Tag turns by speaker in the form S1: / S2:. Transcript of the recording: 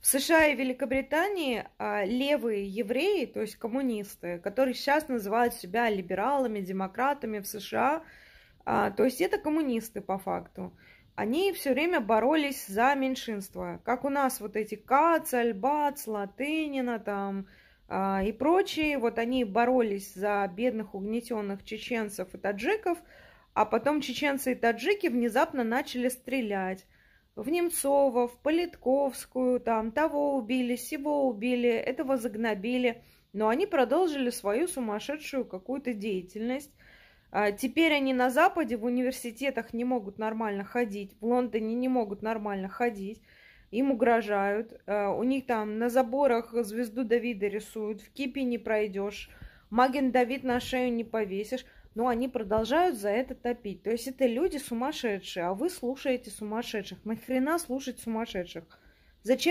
S1: В США и Великобритании а, левые евреи, то есть коммунисты, которые сейчас называют себя либералами, демократами в США, а, то есть это коммунисты по факту, они все время боролись за меньшинство. Как у нас вот эти Кац, Бац, Латынина там а, и прочие, вот они боролись за бедных угнетенных чеченцев и таджиков, а потом чеченцы и таджики внезапно начали стрелять в Немцово, в Политковскую, там того убили, сего убили, этого загнобили. Но они продолжили свою сумасшедшую какую-то деятельность. А теперь они на Западе в университетах не могут нормально ходить, в Лондоне не могут нормально ходить, им угрожают. А у них там на заборах звезду Давида рисуют, в кипе не пройдешь, Маген Давид на шею не повесишь но они продолжают за это топить. То есть это люди сумасшедшие, а вы слушаете сумасшедших. Нахрена слушать сумасшедших? Зачем?